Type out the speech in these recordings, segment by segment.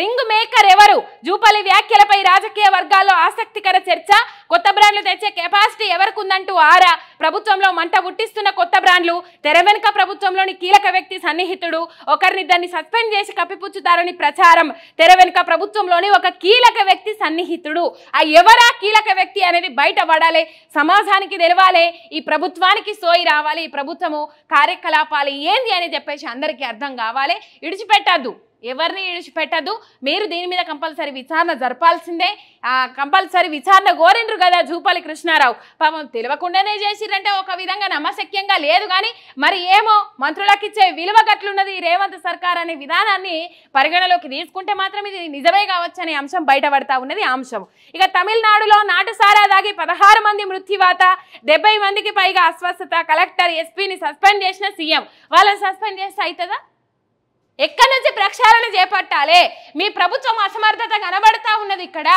ring maker ఎవరు జూపల్లి వ్యాఖ్యలపై రాజకీయ వర్గాల్లో ఆసక్తికర చర్చ కొత్త బ్రాండ్లు తెచ్చే కెపాసిటీ ఎవరికి ఉందంటూ ఆరా ప్రభుత్వంలో మంట పుట్టిస్తున్న కొత్త బ్రాండ్లు తెర వెనుక ప్రభుత్వంలోని కీలక వ్యక్తి సన్నిహితుడు ఒకరినిద్దరిని సస్పెండ్ చేసి కప్పిపుచ్చుతారని ప్రచారం తెర వెనుక ప్రభుత్వంలోని ఒక కీలక వ్యక్తి సన్నిహితుడు ఆ ఎవరా కీలక వ్యక్తి అనేది బయట పడాలి సమాజానికి తెలవాలి ఈ ప్రభుత్వానికి సోయి రావాలి ఈ ప్రభుత్వము కార్యకలాపాలు ఏంది అని చెప్పేసి అందరికీ అర్థం కావాలి ఇడిచిపెట్టద్దు ఎవరిని విడిచిపెట్టద్దు మీరు దీని మీద కంపల్సరీ విచారణ జరపాల్సిందే కంపల్సరీ విచారణ కోరిండ్రు కదా జూపాలి కృష్ణారావు పాపం తెలియకుండానే చేసి ఇచ్చిరంటే ఒక విధంగా నమ్మశక్యంగా లేదు కానీ మరి ఏమో మంత్రులకు ఇచ్చే విలువ గట్లున్నది రేవంత్ సర్కార్ అనే విధానాన్ని పరిగణలోకి తీసుకుంటే మాత్రం ఇది నిజమే కావచ్చు అనే అంశం బయటపడతా ఉన్నది అంశం ఇక తమిళనాడులో నాటుసారా దాగి పదహారు మంది మృత్యువాత డెబ్బై మందికి పైగా అస్వస్థత కలెక్టర్ ఎస్పీని సస్పెండ్ చేసిన సీఎం వాళ్ళని సస్పెండ్ చేస్తే అవుతుందా ఎక్కడి నుంచి ప్రక్షాళన చేపట్టాలి మీ ప్రభుత్వం అసమర్థత కనబడతా ఉన్నది ఇక్కడ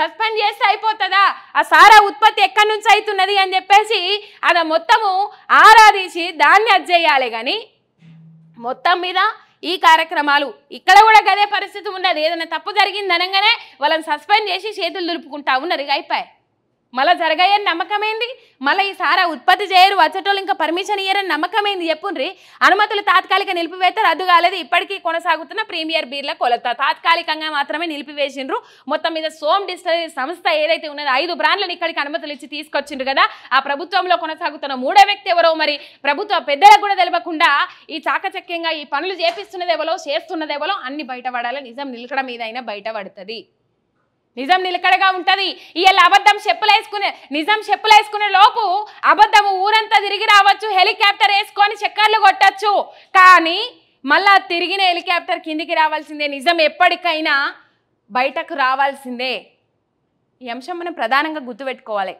సస్పెండ్ చేస్తే అయిపోతుందా ఆ సారా ఉత్పత్తి ఎక్కడి నుంచి అవుతున్నది అని చెప్పేసి అది మొత్తము ఆరాధించి దాన్ని అది చేయాలి కానీ మొత్తం మీద ఈ కార్యక్రమాలు ఇక్కడ కూడా గదే పరిస్థితి ఉన్నది ఏదైనా తప్పు జరిగింది అనగానే వాళ్ళని సస్పెండ్ చేసి చేతులు దులుపుకుంటా ఉన్నది అయిపోయాయి మళ్ళీ జరగాయని నమ్మకమేంది మళ్ళీ ఈసారి ఉత్పత్తి చేయరు వచ్చేటోళ్ళు ఇంకా పర్మిషన్ ఇయ్యారని నమ్మకమైంది చెప్పుండ్రి అనుమతులు తాత్కాలిక నిలిపివేత రద్దు కాలేదు ఇప్పటికీ కొనసాగుతున్న ప్రీమియర్ బీర్ల కొలత తాత్కాలికంగా మాత్రమే నిలిపివేసిండ్రు మొత్తం మీద సోమ్ డిస్టరీ సంస్థ ఏదైతే ఉన్నదో ఐదు బ్రాండ్లను ఇక్కడికి అనుమతులు ఇచ్చి తీసుకొచ్చిండ్రు కదా ఆ ప్రభుత్వంలో కొనసాగుతున్న మూడో వ్యక్తి ఎవరో మరి ప్రభుత్వ పెద్దలకు కూడా తెలియకుండా ఈ చాకచక్యంగా ఈ పనులు చేపిస్తున్నదేవలో చేస్తున్నదేవలో అన్ని బయటపడాలి నిజం నిలకడ మీద అయినా బయటపడుతుంది నిజం నిలకడగా ఉంటుంది ఇవాళ అబద్ధం చెప్పులేసుకునే నిజం చెప్పులేసుకునే లోపు అబద్ధము ఊరంతా తిరిగి రావచ్చు హెలికాప్టర్ వేసుకొని చక్కర్లు కొట్టచ్చు కానీ మళ్ళా తిరిగిన హెలికాప్టర్ కిందికి రావాల్సిందే నిజం ఎప్పటికైనా బయటకు రావాల్సిందే ఈ అంశం మనం ప్రధానంగా గుర్తుపెట్టుకోవాలి